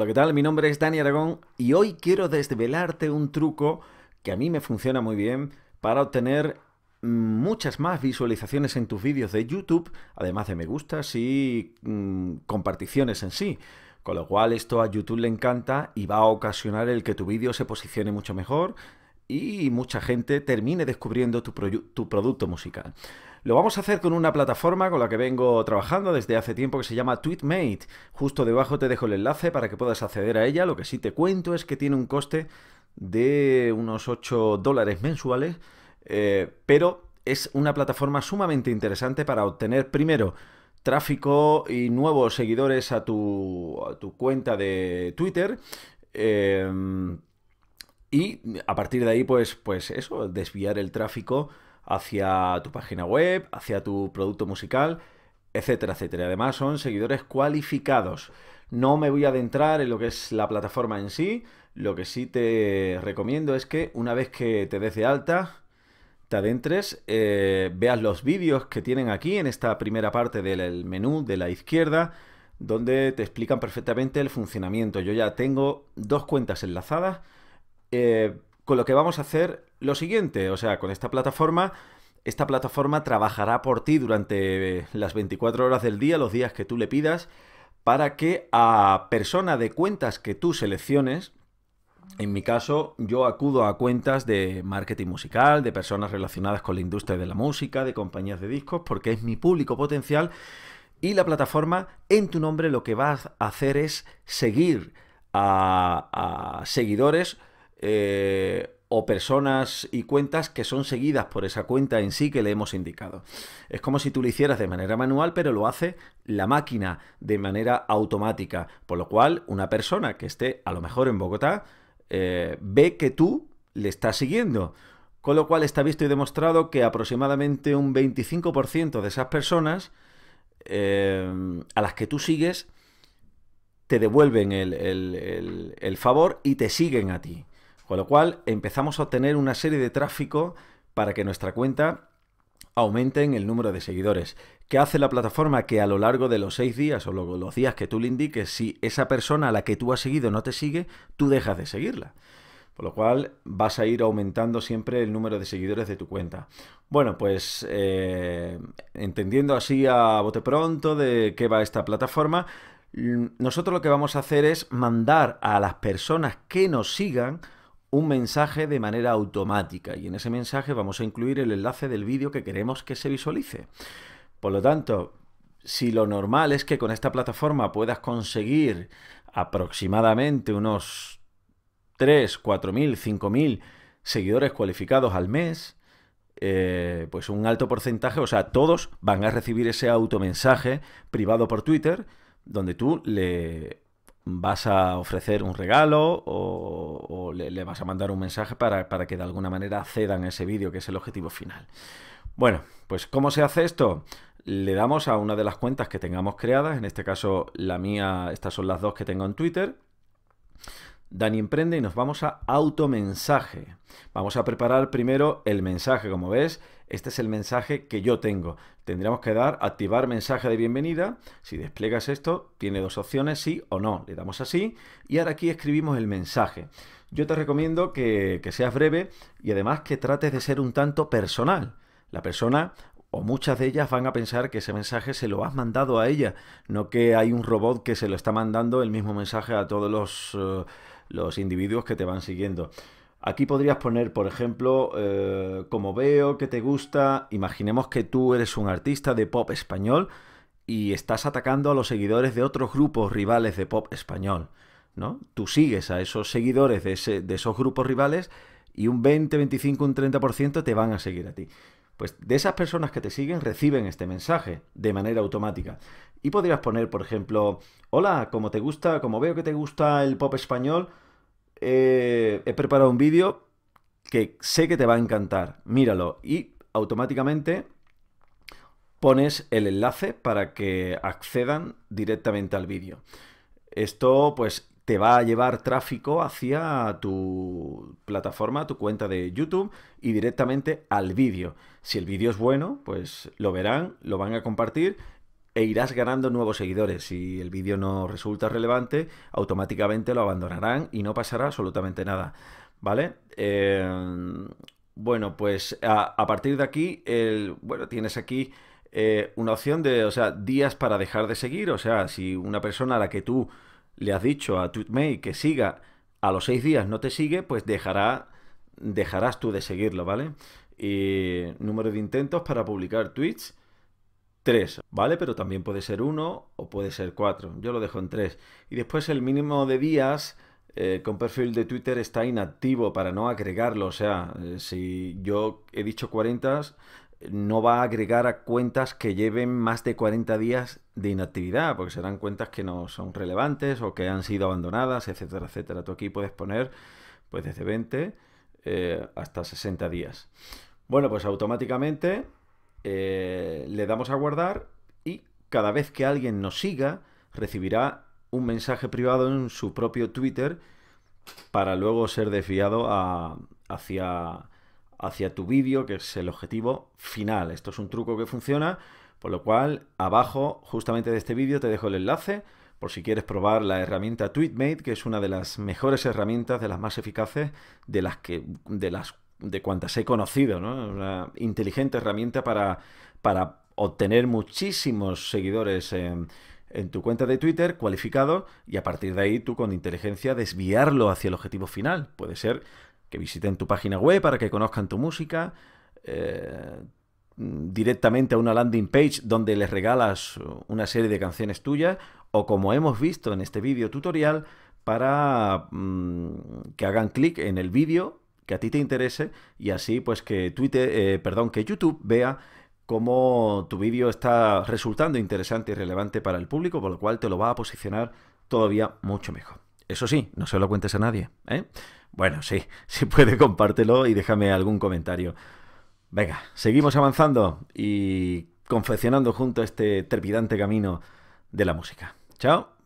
Hola, ¿qué tal? Mi nombre es Dani Aragón y hoy quiero desvelarte un truco que a mí me funciona muy bien para obtener muchas más visualizaciones en tus vídeos de YouTube, además de me gustas y mm, comparticiones en sí. Con lo cual esto a YouTube le encanta y va a ocasionar el que tu vídeo se posicione mucho mejor y mucha gente termine descubriendo tu, producto musical. Lo vamos a hacer con una plataforma con la que vengo trabajando desde hace tiempo que se llama Tweetmate. Justo debajo te dejo el enlace para que puedas acceder a ella. Lo que sí te cuento es que tiene un coste de unos 8 dólares mensuales, eh, pero es una plataforma sumamente interesante para obtener primero tráfico y nuevos seguidores a tu, a tu cuenta de Twitter. Eh, y a partir de ahí, pues, pues eso, desviar el tráfico hacia tu página web, hacia tu producto musical, etcétera, etcétera. Además, son seguidores cualificados. No me voy a adentrar en lo que es la plataforma en sí. Lo que sí te recomiendo es que una vez que te des de alta, te adentres, eh, veas los vídeos que tienen aquí en esta primera parte del menú de la izquierda, donde te explican perfectamente el funcionamiento. Yo ya tengo dos cuentas enlazadas eh, con lo que vamos a hacer lo siguiente, o sea, con esta plataforma, esta plataforma trabajará por ti durante las 24 horas del día, los días que tú le pidas, para que a persona de cuentas que tú selecciones, en mi caso, yo acudo a cuentas de marketing musical, de personas relacionadas con la industria de la música, de compañías de discos, porque es mi público potencial. Y la plataforma, en tu nombre, lo que va a hacer es seguir a seguidores eh, o personas y cuentas que son seguidas por esa cuenta en sí que le hemos indicado. Es como si tú lo hicieras de manera manual, pero lo hace la máquina de manera automática, por lo cual una persona que esté a lo mejor en Bogotá eh, ve que tú le estás siguiendo. Con lo cual está visto y demostrado que aproximadamente un 25% de esas personas eh, a las que tú sigues te devuelven el favor y te siguen a ti. Con lo cual empezamos a obtener una serie de tráfico para que nuestra cuenta aumente en el número de seguidores. ¿Qué hace la plataforma? Que a lo largo de los seis días o los días que tú le indiques, si esa persona a la que tú has seguido no te sigue, tú dejas de seguirla. Por lo cual vas a ir aumentando siempre el número de seguidores de tu cuenta. Bueno, pues eh, entendiendo así a bote pronto de qué va esta plataforma, mm, nosotros lo que vamos a hacer es mandar a las personas que nos sigan un mensaje de manera automática y en ese mensaje vamos a incluir el enlace del vídeo que queremos que se visualice. Por lo tanto, si lo normal es que con esta plataforma puedas conseguir aproximadamente unos 3, 4.000, 5.000 seguidores cualificados al mes, eh, pues un alto porcentaje, o sea, todos van a recibir ese automensaje privado por Twitter, donde tú le vas a ofrecer un regalo o, le, vas a mandar un mensaje para, que de alguna manera accedan a ese vídeo, que es el objetivo final. Bueno, pues ¿cómo se hace esto? Le damos a una de las cuentas que tengamos creadas, en este caso la mía, estas son las dos que tengo en Twitter. Dani Emprende y nos vamos a automensaje. Vamos a preparar primero el mensaje, como ves, este es el mensaje que yo tengo. Tendríamos que dar activar mensaje de bienvenida. Si desplegas esto, tiene dos opciones, sí o no. Le damos así y ahora aquí escribimos el mensaje. Yo te recomiendo que, seas breve y además que trates de ser un tanto personal. La persona o muchas de ellas van a pensar que ese mensaje se lo has mandado a ella, no que hay un robot que se lo está mandando el mismo mensaje a todos los... Eh, los individuos que te van siguiendo. Aquí podrías poner, por ejemplo, eh, como veo que te gusta, imaginemos que tú eres un artista de pop español y estás atacando a los seguidores de otros grupos rivales de pop español. ¿no? Tú sigues a esos seguidores de, de esos grupos rivales y un 20, 25, un 30% te van a seguir a ti. Pues de esas personas que te siguen reciben este mensaje de manera automática. Y podrías poner, por ejemplo, hola, como te gusta, como veo que te gusta el pop español, eh, he preparado un vídeo que sé que te va a encantar. Míralo. Y automáticamente pones el enlace para que accedan directamente al vídeo. Esto pues te va a llevar tráfico hacia tu plataforma, tu cuenta de YouTube y directamente al vídeo. Si el vídeo es bueno, pues lo verán, lo van a compartir e irás ganando nuevos seguidores. Si el vídeo no resulta relevante, automáticamente lo abandonarán y no pasará absolutamente nada. ¿Vale? Em, bueno, pues a, partir de aquí, el, bueno, tienes aquí eh, una opción de, o días para dejar de seguir. O sea, si una persona a la que tú le has dicho a TweetMate que siga, a los seis días no te sigue, pues dejará, dejarás tú de seguirlo, ¿vale? Y número de intentos para publicar tweets, tres, ¿vale? Pero también puede ser uno o puede ser cuatro. Yo lo dejo en tres. Y después el mínimo de días... Eh, con perfil de Twitter está inactivo para no agregarlo. O sea, eh, si yo he dicho 40, no va a agregar a cuentas que lleven más de 40 días de inactividad, porque serán cuentas que no son relevantes o que han sido abandonadas, etcétera, etcétera. Tú aquí puedes poner pues desde 20 eh, hasta 60 días. Bueno, pues automáticamente eh, le damos a guardar y cada vez que alguien nos siga recibirá un mensaje privado en su propio Twitter para luego ser desviado hacia hacia tu vídeo, que es el objetivo final. Esto es un truco que funciona, por lo cual abajo justamente de este vídeo te dejo el enlace por si quieres probar la herramienta TweetMate, que es una de las mejores herramientas, de las más eficaces, de las que de las de cuantas he conocido, ¿no? Una inteligente herramienta para, para obtener muchísimos seguidores en, en tu cuenta de Twitter cualificado y a partir de ahí tú con inteligencia desviarlo hacia el objetivo final. Puede ser que visiten tu página web para que conozcan tu música. Eh, directamente a una landing page donde les regalas una serie de canciones tuyas o como hemos visto en este vídeo tutorial para mm, que hagan clic en el vídeo que a ti te interese y así pues que Twitter, eh, perdón, que YouTube vea cómo tu vídeo está resultando interesante y relevante para el público, por lo cual te lo va a posicionar todavía mucho mejor. Eso sí, no se lo cuentes a nadie. ¿eh? Bueno, sí, si puede compártelo y déjame algún comentario. Venga, seguimos avanzando y confeccionando junto a este trepidante camino de la música. Chao.